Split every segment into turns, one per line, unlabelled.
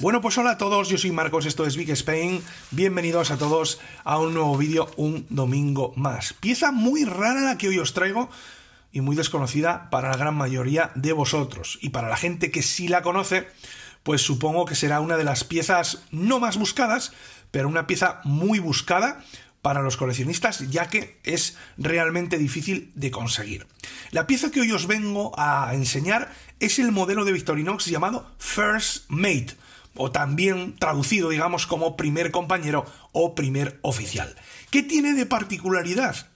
Bueno, pues hola a todos, yo soy Marcos, esto es Big Spain. Bienvenidos a todos a un nuevo vídeo, un domingo más. Pieza muy rara la que hoy os traigo y muy desconocida para la gran mayoría de vosotros. Y para la gente que sí la conoce, pues supongo que será una de las piezas no más buscadas, pero una pieza muy buscada para los coleccionistas, ya que es realmente difícil de conseguir. La pieza que hoy os vengo a enseñar es el modelo de Victorinox llamado First Mate o también traducido, digamos, como primer compañero o primer oficial. ¿Qué tiene de particularidad?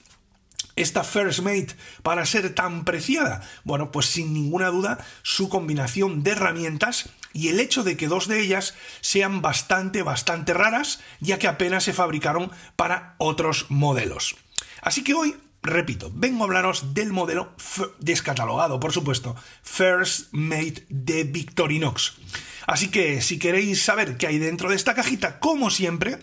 esta First Mate para ser tan preciada? Bueno, pues sin ninguna duda su combinación de herramientas y el hecho de que dos de ellas sean bastante, bastante raras, ya que apenas se fabricaron para otros modelos. Así que hoy Repito, vengo a hablaros del modelo descatalogado, por supuesto, First made de Victorinox. Así que si queréis saber qué hay dentro de esta cajita, como siempre,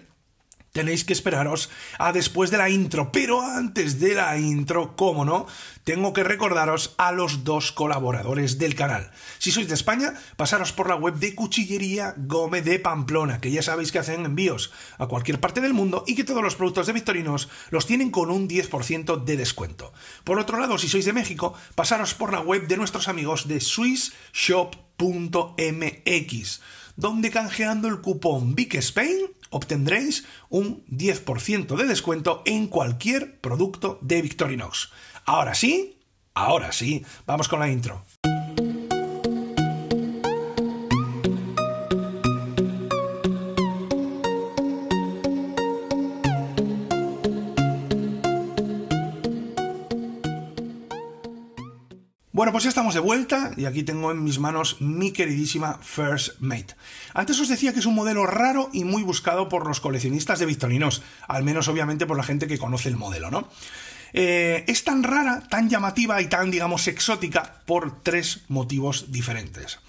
Tenéis que esperaros a después de la intro, pero antes de la intro, como no, tengo que recordaros a los dos colaboradores del canal. Si sois de España, pasaros por la web de Cuchillería Gómez de Pamplona, que ya sabéis que hacen envíos a cualquier parte del mundo y que todos los productos de Victorinos los tienen con un 10% de descuento. Por otro lado, si sois de México, pasaros por la web de nuestros amigos de SwissShop.mx donde canjeando el cupón Big Spain obtendréis un 10% de descuento en cualquier producto de Victorinox. Ahora sí, ahora sí, vamos con la intro. Bueno, pues ya estamos de vuelta y aquí tengo en mis manos mi queridísima First Mate. Antes os decía que es un modelo raro y muy buscado por los coleccionistas de Victorinos, al menos obviamente por la gente que conoce el modelo, ¿no? Eh, es tan rara, tan llamativa y tan, digamos, exótica por tres motivos diferentes.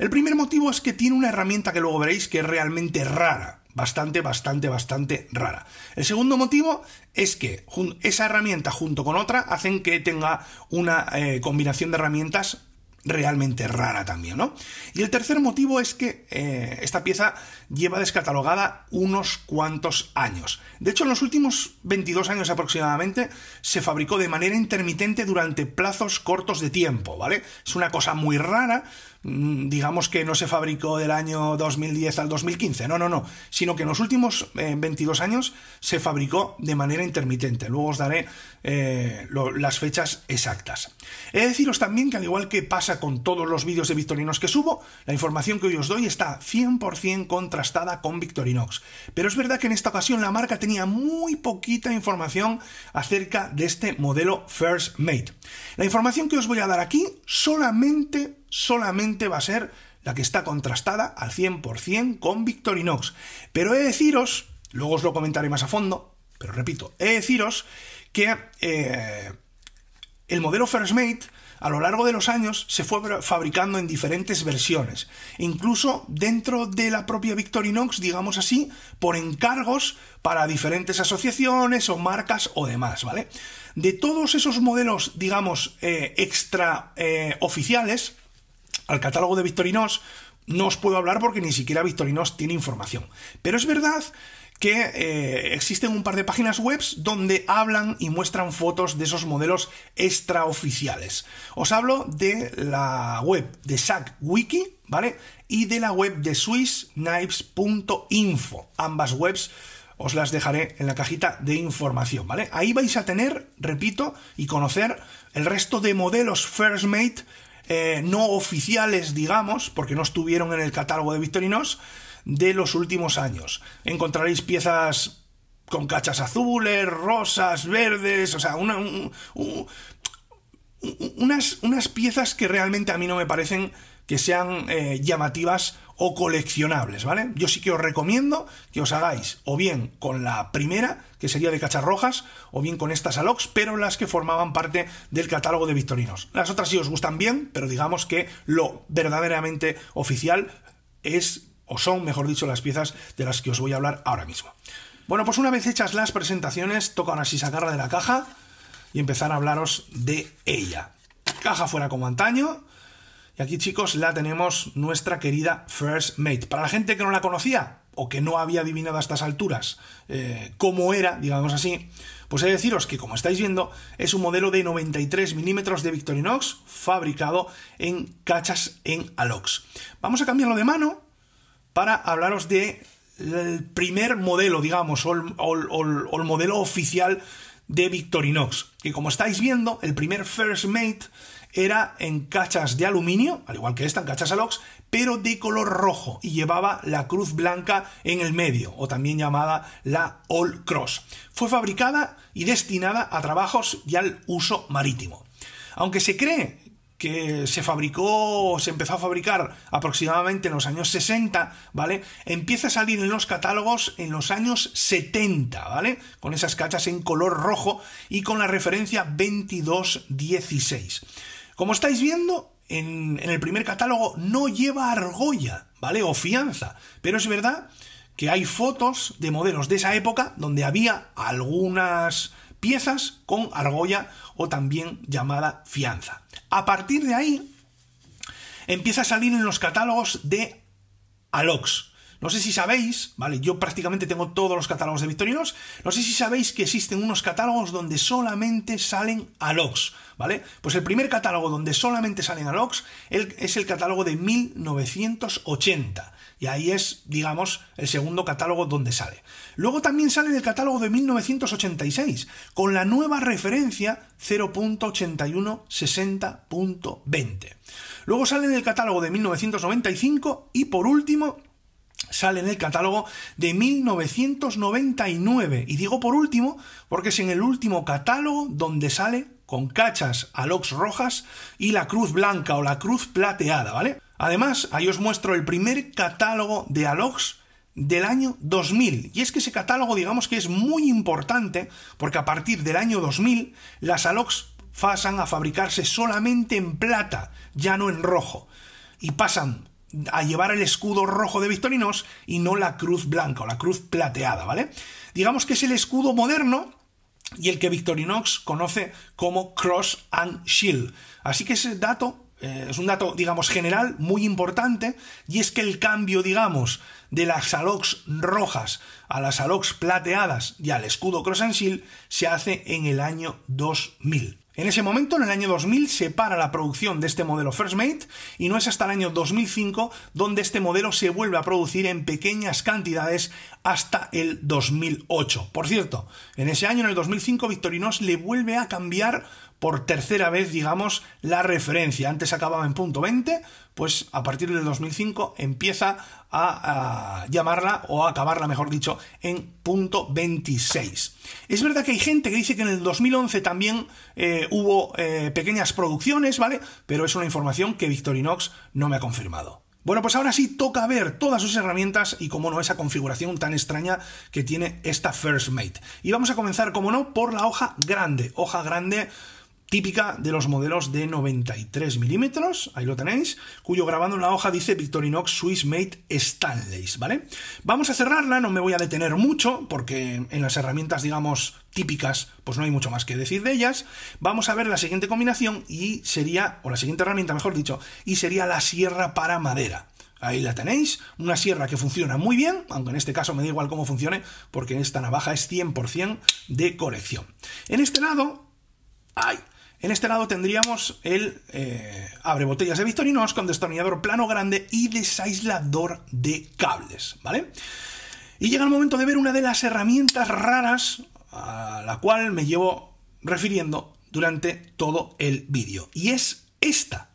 El primer motivo es que tiene una herramienta que luego veréis que es realmente rara, bastante, bastante, bastante rara. El segundo motivo es que esa herramienta junto con otra hacen que tenga una eh, combinación de herramientas realmente rara también, ¿no? Y el tercer motivo es que eh, esta pieza lleva descatalogada unos cuantos años. De hecho, en los últimos 22 años aproximadamente se fabricó de manera intermitente durante plazos cortos de tiempo, ¿vale? Es una cosa muy rara, mm, digamos que no se fabricó del año 2010 al 2015, no, no, no, sino que en los últimos 22 eh, años se fabricó de manera intermitente. Luego os daré eh, las fechas exactas. He de deciros también que al igual que pasa con todos los vídeos de Victorinox que subo, la información que hoy os doy está 100% contrastada con Victorinox. Pero es verdad que en esta ocasión la marca tenía muy poquita información acerca de este modelo First Mate. La información que os voy a dar aquí solamente, solamente va a ser la que está contrastada al 100% con Victorinox. Pero he de deciros, luego os lo comentaré más a fondo, pero repito, he de deciros que eh, el modelo First Mate a lo largo de los años se fue fabricando en diferentes versiones, incluso dentro de la propia Victorinox, digamos así, por encargos para diferentes asociaciones o marcas o demás, ¿vale? De todos esos modelos, digamos, eh, extra eh, oficiales, al catálogo de Victorinox no os puedo hablar porque ni siquiera Victorinos tiene información. Pero es verdad que eh, existen un par de páginas web donde hablan y muestran fotos de esos modelos extraoficiales. Os hablo de la web de SAC Wiki, ¿vale? Y de la web de SwissKnives.info. Ambas webs os las dejaré en la cajita de información, ¿vale? Ahí vais a tener, repito, y conocer el resto de modelos First Mate eh, no oficiales, digamos, porque no estuvieron en el catálogo de Victorinos, de los últimos años. Encontraréis piezas con cachas azules, rosas, verdes, o sea, unas, unas piezas que realmente a mí no me parecen que sean eh, llamativas o coleccionables, ¿vale? Yo sí que os recomiendo que os hagáis o bien con la primera, que sería de rojas, o bien con estas alox, pero las que formaban parte del catálogo de Victorinos. Las otras sí os gustan bien, pero digamos que lo verdaderamente oficial es, o son, mejor dicho, las piezas de las que os voy a hablar ahora mismo. Bueno, pues una vez hechas las presentaciones, toca ahora sí sacarla de la caja y empezar a hablaros de ella. Caja fuera como antaño, y aquí, chicos, la tenemos nuestra querida First Mate. Para la gente que no la conocía o que no había adivinado a estas alturas eh, cómo era, digamos así, pues he de deciros que, como estáis viendo, es un modelo de 93 milímetros de Victorinox fabricado en cachas en Alox. Vamos a cambiarlo de mano para hablaros de el primer modelo, digamos, o el, modelo oficial de Victorinox. Que como estáis viendo, el primer First Mate era en cachas de aluminio, al igual que esta, en cachas alox, pero de color rojo y llevaba la cruz blanca en el medio, o también llamada la All Cross. Fue fabricada y destinada a trabajos y al uso marítimo. Aunque se cree que se fabricó, o se empezó a fabricar aproximadamente en los años 60, ¿vale? Empieza a salir en los catálogos en los años 70, ¿vale? Con esas cachas en color rojo y con la referencia 2216. Como estáis viendo, en, el primer catálogo no lleva argolla, ¿vale? O fianza. Pero es verdad que hay fotos de modelos de esa época donde había algunas piezas con argolla o también llamada fianza. A partir de ahí empieza a salir en los catálogos de Alox, no sé si sabéis, ¿vale? Yo prácticamente tengo todos los catálogos de Victorinos. No sé si sabéis que existen unos catálogos donde solamente salen Alox, ¿vale? Pues el primer catálogo donde solamente salen Alox es el catálogo de 1980. Y ahí es, digamos, el segundo catálogo donde sale. Luego también sale el catálogo de 1986, con la nueva referencia 0.8160.20. Luego sale el catálogo de 1995 y por último sale en el catálogo de 1999. Y digo por último, porque es en el último catálogo donde sale con cachas alox rojas y la cruz blanca o la cruz plateada, ¿vale? Además, ahí os muestro el primer catálogo de alox del año 2000. Y es que ese catálogo, digamos que es muy importante, porque a partir del año 2000, las alox pasan a fabricarse solamente en plata, ya no en rojo. Y pasan a llevar el escudo rojo de Victorinox y no la cruz blanca o la cruz plateada, ¿vale? Digamos que es el escudo moderno y el que Victorinox conoce como Cross and Shield. Así que ese dato eh, es un dato, digamos, general muy importante y es que el cambio, digamos, de las alox rojas a las alox plateadas y al escudo Cross and Shield se hace en el año 2000. En ese momento, en el año 2000, se para la producción de este modelo First Mate y no es hasta el año 2005 donde este modelo se vuelve a producir en pequeñas cantidades hasta el 2008. Por cierto, en ese año, en el 2005, Victorinos le vuelve a cambiar por tercera vez, digamos, la referencia. Antes acababa en punto 20, pues a partir del 2005 empieza a, llamarla o a acabarla, mejor dicho, en punto 26. Es verdad que hay gente que dice que en el 2011 también eh, hubo eh, pequeñas producciones, ¿vale? Pero es una información que Victorinox no me ha confirmado. Bueno, pues ahora sí toca ver todas sus herramientas y, como no, esa configuración tan extraña que tiene esta First Mate. Y vamos a comenzar, como no, por la hoja grande. Hoja grande típica de los modelos de 93 milímetros, ahí lo tenéis, cuyo grabado en la hoja dice Victorinox Swiss Made Stanley, ¿vale? Vamos a cerrarla, no me voy a detener mucho, porque en las herramientas, digamos, típicas, pues no hay mucho más que decir de ellas. Vamos a ver la siguiente combinación y sería, o la siguiente herramienta, mejor dicho, y sería la sierra para madera. Ahí la tenéis, una sierra que funciona muy bien, aunque en este caso me da igual cómo funcione, porque esta navaja es 100% de colección. En este lado, hay... En este lado tendríamos el eh, abre botellas de victorinos con destornillador plano grande y desaislador de cables, ¿vale? Y llega el momento de ver una de las herramientas raras a la cual me llevo refiriendo durante todo el vídeo. Y es esta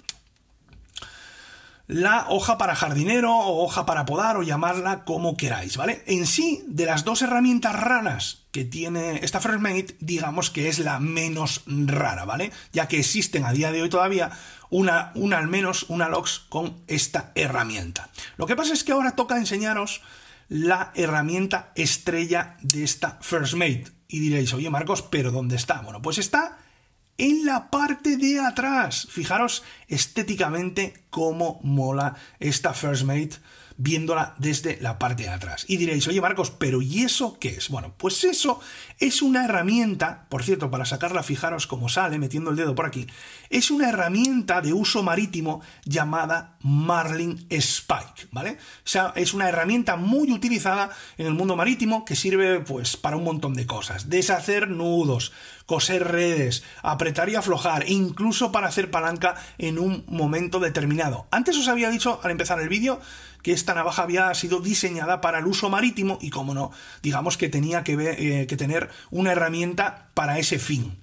la hoja para jardinero o hoja para podar o llamarla como queráis, ¿vale? En sí, de las dos herramientas raras que tiene esta First Mate, digamos que es la menos rara, ¿vale? Ya que existen a día de hoy todavía una, una al menos, una LOX con esta herramienta. Lo que pasa es que ahora toca enseñaros la herramienta estrella de esta First Mate, Y diréis, oye Marcos, ¿pero dónde está? Bueno, pues está en la parte de atrás. Fijaros estéticamente cómo mola esta First Mate viéndola desde la parte de atrás. Y diréis, oye Marcos, pero ¿y eso qué es? Bueno, pues eso es una herramienta, por cierto, para sacarla, fijaros cómo sale metiendo el dedo por aquí, es una herramienta de uso marítimo llamada Marlin Spike, ¿vale? O sea, es una herramienta muy utilizada en el mundo marítimo que sirve pues para un montón de cosas, deshacer nudos, coser redes, apretar y aflojar, incluso para hacer palanca en un momento determinado. Antes os había dicho al empezar el vídeo que esta navaja había sido diseñada para el uso marítimo y, como no, digamos que tenía que, ver, eh, que tener una herramienta para ese fin.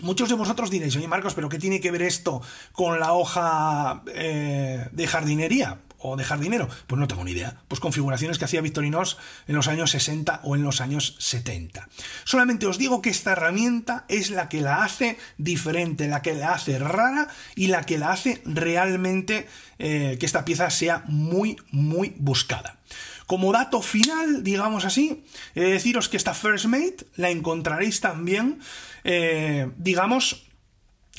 Muchos de vosotros diréis, oye Marcos, pero ¿qué tiene que ver esto con la hoja eh, de jardinería? o dejar dinero? Pues no tengo ni idea. Pues configuraciones que hacía Victorinos en los años 60 o en los años 70. Solamente os digo que esta herramienta es la que la hace diferente, la que la hace rara y la que la hace realmente eh, que esta pieza sea muy, muy buscada. Como dato final, digamos así, de deciros que esta First Mate la encontraréis también, eh, digamos,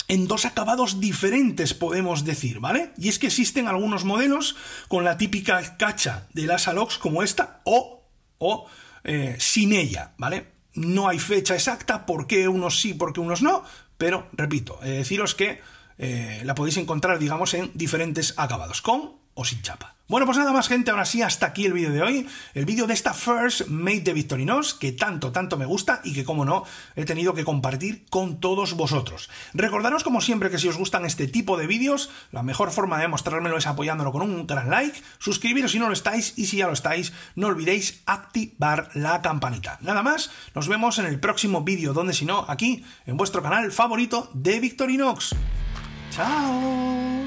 en dos acabados diferentes, podemos decir, ¿vale? Y es que existen algunos modelos con la típica cacha de las Alox como esta o, o eh, sin ella, ¿vale? No hay fecha exacta, por qué unos sí, por qué unos no, pero repito, deciros que eh, la podéis encontrar, digamos, en diferentes acabados, con o sin chapa. Bueno, pues nada más gente, ahora sí, hasta aquí el vídeo de hoy, el vídeo de esta First Mate de Victorinox, que tanto, tanto me gusta y que, como no, he tenido que compartir con todos vosotros. Recordaros, como siempre, que si os gustan este tipo de vídeos, la mejor forma de mostrármelo es apoyándolo con un gran like, suscribiros si no lo estáis y si ya lo estáis, no olvidéis activar la campanita. Nada más, nos vemos en el próximo vídeo, donde si no, aquí, en vuestro canal favorito de Victorinox. ¡Chao!